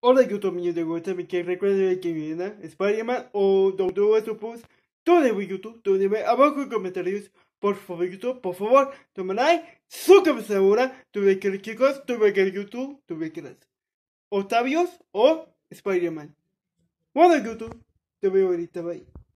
Hola YouTube niños de mi que recuerden que viene Spider-Man o Doctor Octopus, todo YouTube, todo abajo en comentarios, por favor YouTube, por favor, tomen like, suscríbanse ahora, tuve que chicos, tuve que YouTube, tuve que las Octavios o Spider-Man. Hola YouTube, te veo ahorita, bye.